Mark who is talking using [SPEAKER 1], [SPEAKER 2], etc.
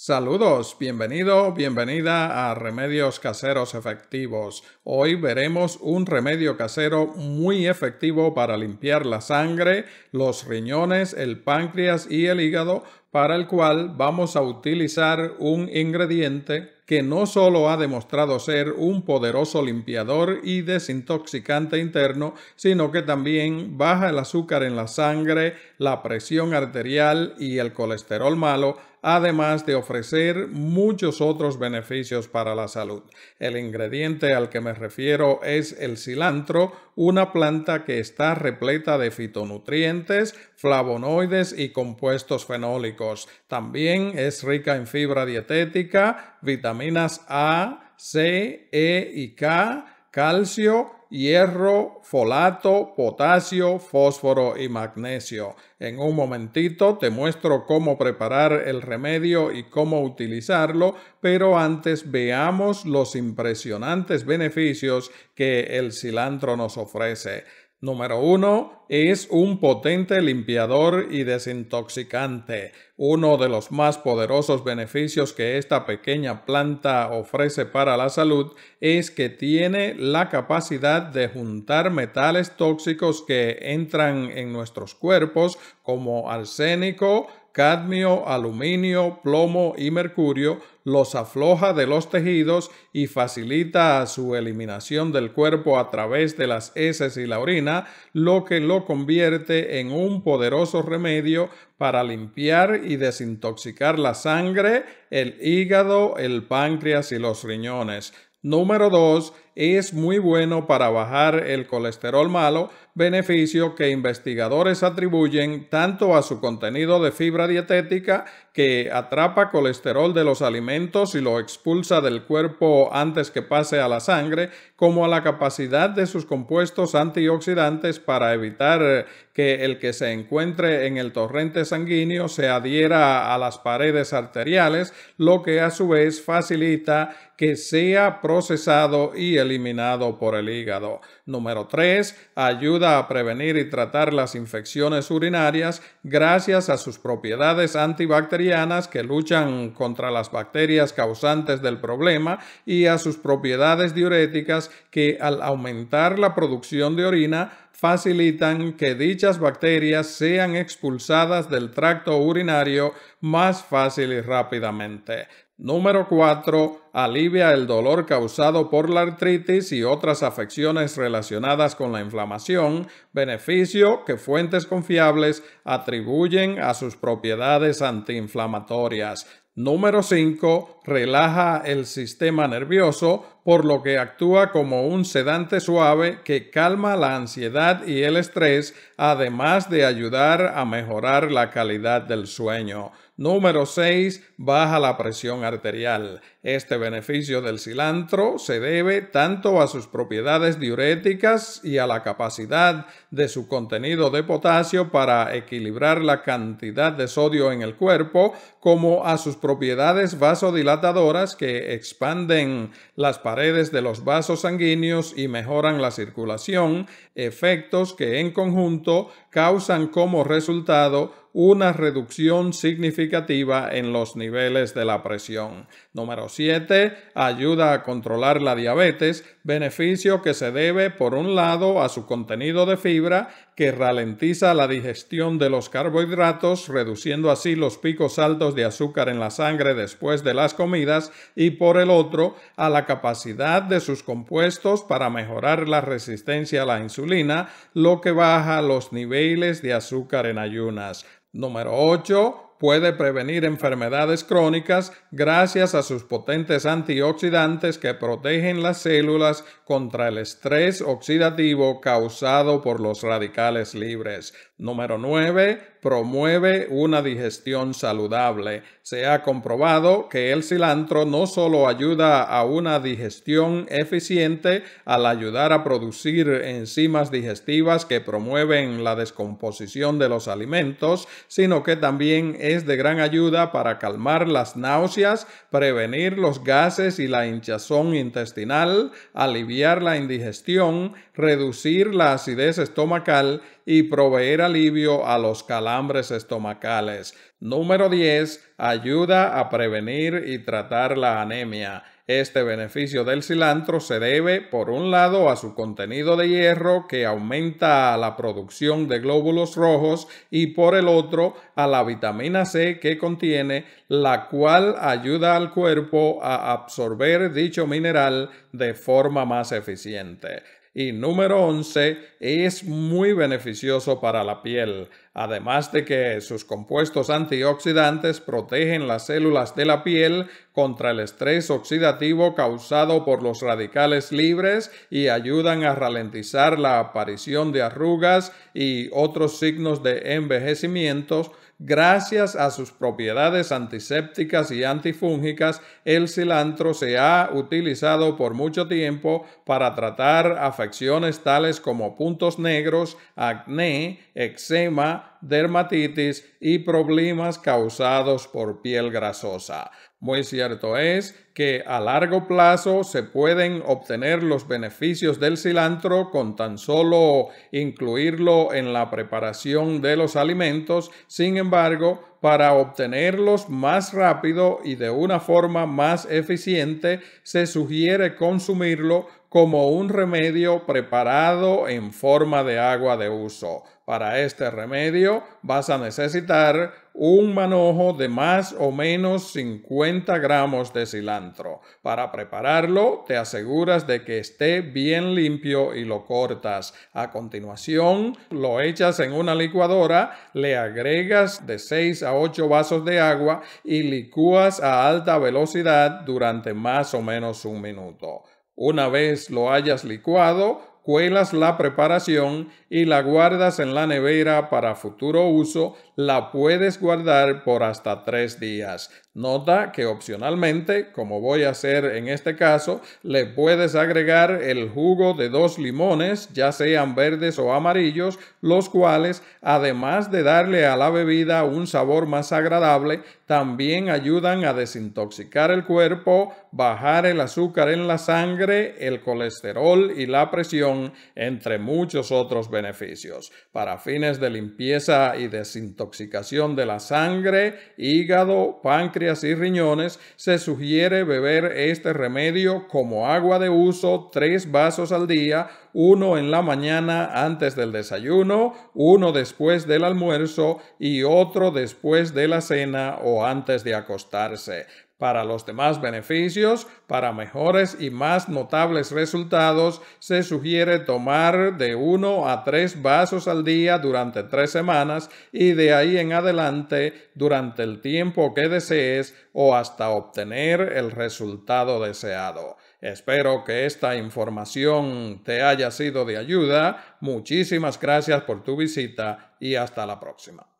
[SPEAKER 1] Saludos, bienvenido, bienvenida a Remedios Caseros Efectivos. Hoy veremos un remedio casero muy efectivo para limpiar la sangre, los riñones, el páncreas y el hígado, para el cual vamos a utilizar un ingrediente que no solo ha demostrado ser un poderoso limpiador y desintoxicante interno, sino que también baja el azúcar en la sangre, la presión arterial y el colesterol malo, además de ofrecer muchos otros beneficios para la salud. El ingrediente al que me refiero es el cilantro, una planta que está repleta de fitonutrientes, flavonoides y compuestos fenólicos. También es rica en fibra dietética, vitaminas A, C, E y K, calcio, hierro, folato, potasio, fósforo y magnesio. En un momentito te muestro cómo preparar el remedio y cómo utilizarlo, pero antes veamos los impresionantes beneficios que el cilantro nos ofrece. Número 1 es un potente limpiador y desintoxicante. Uno de los más poderosos beneficios que esta pequeña planta ofrece para la salud es que tiene la capacidad de juntar metales tóxicos que entran en nuestros cuerpos como arsénico, cadmio, aluminio, plomo y mercurio, los afloja de los tejidos y facilita su eliminación del cuerpo a través de las heces y la orina, lo que lo convierte en un poderoso remedio para limpiar y desintoxicar la sangre, el hígado, el páncreas y los riñones. Número 2 es muy bueno para bajar el colesterol malo, beneficio que investigadores atribuyen tanto a su contenido de fibra dietética que atrapa colesterol de los alimentos y lo expulsa del cuerpo antes que pase a la sangre, como a la capacidad de sus compuestos antioxidantes para evitar que el que se encuentre en el torrente sanguíneo se adhiera a las paredes arteriales, lo que a su vez facilita que sea procesado y el eliminado por el hígado. Número 3. Ayuda a prevenir y tratar las infecciones urinarias gracias a sus propiedades antibacterianas que luchan contra las bacterias causantes del problema y a sus propiedades diuréticas que al aumentar la producción de orina facilitan que dichas bacterias sean expulsadas del tracto urinario más fácil y rápidamente. Número 4. Alivia el dolor causado por la artritis y otras afecciones relacionadas con la inflamación, beneficio que fuentes confiables atribuyen a sus propiedades antiinflamatorias. Número 5. Relaja el sistema nervioso, por lo que actúa como un sedante suave que calma la ansiedad y el estrés, además de ayudar a mejorar la calidad del sueño. Número 6. Baja la presión arterial. Este beneficio del cilantro se debe tanto a sus propiedades diuréticas y a la capacidad de su contenido de potasio para equilibrar la cantidad de sodio en el cuerpo, como a sus propiedades vasodilatadoras que expanden las de los vasos sanguíneos y mejoran la circulación, efectos que en conjunto causan como resultado una reducción significativa en los niveles de la presión. Número 7. Ayuda a controlar la diabetes, beneficio que se debe, por un lado, a su contenido de fibra, que ralentiza la digestión de los carbohidratos, reduciendo así los picos altos de azúcar en la sangre después de las comidas, y por el otro, a la capacidad de sus compuestos para mejorar la resistencia a la insulina, lo que baja los niveles de azúcar en ayunas. Número 8. Puede prevenir enfermedades crónicas gracias a sus potentes antioxidantes que protegen las células contra el estrés oxidativo causado por los radicales libres. Número 9. Promueve una digestión saludable. Se ha comprobado que el cilantro no solo ayuda a una digestión eficiente al ayudar a producir enzimas digestivas que promueven la descomposición de los alimentos, sino que también es de gran ayuda para calmar las náuseas, prevenir los gases y la hinchazón intestinal, aliviar la indigestión, reducir la acidez estomacal y proveer a alivio a los calambres estomacales. Número 10. Ayuda a prevenir y tratar la anemia. Este beneficio del cilantro se debe, por un lado, a su contenido de hierro que aumenta la producción de glóbulos rojos y por el otro a la vitamina C que contiene, la cual ayuda al cuerpo a absorber dicho mineral de forma más eficiente. Y número 11, es muy beneficioso para la piel, además de que sus compuestos antioxidantes protegen las células de la piel contra el estrés oxidativo causado por los radicales libres y ayudan a ralentizar la aparición de arrugas y otros signos de envejecimiento, gracias a sus propiedades antisépticas y antifúngicas, el cilantro se ha utilizado por mucho tiempo para tratar afecciones tales como puntos negros, acné, eczema, dermatitis y problemas causados por piel grasosa. Muy cierto es que a largo plazo se pueden obtener los beneficios del cilantro con tan solo incluirlo en la preparación de los alimentos, sin embargo, para obtenerlos más rápido y de una forma más eficiente, se sugiere consumirlo como un remedio preparado en forma de agua de uso. Para este remedio vas a necesitar un manojo de más o menos 50 gramos de cilantro. Para prepararlo, te aseguras de que esté bien limpio y lo cortas. A continuación, lo echas en una licuadora, le agregas de 6 a 8 vasos de agua y licúas a alta velocidad durante más o menos un minuto. Una vez lo hayas licuado, cuelas la preparación y la guardas en la nevera para futuro uso, la puedes guardar por hasta tres días. Nota que opcionalmente, como voy a hacer en este caso, le puedes agregar el jugo de dos limones, ya sean verdes o amarillos, los cuales, además de darle a la bebida un sabor más agradable, también ayudan a desintoxicar el cuerpo, bajar el azúcar en la sangre, el colesterol y la presión entre muchos otros beneficios, para fines de limpieza y desintoxicación de la sangre, hígado, páncreas y riñones, se sugiere beber este remedio como agua de uso tres vasos al día, uno en la mañana antes del desayuno, uno después del almuerzo y otro después de la cena o antes de acostarse para los demás beneficios, para mejores y más notables resultados, se sugiere tomar de uno a tres vasos al día durante tres semanas y de ahí en adelante durante el tiempo que desees o hasta obtener el resultado deseado. Espero que esta información te haya sido de ayuda. Muchísimas gracias por tu visita y hasta la próxima.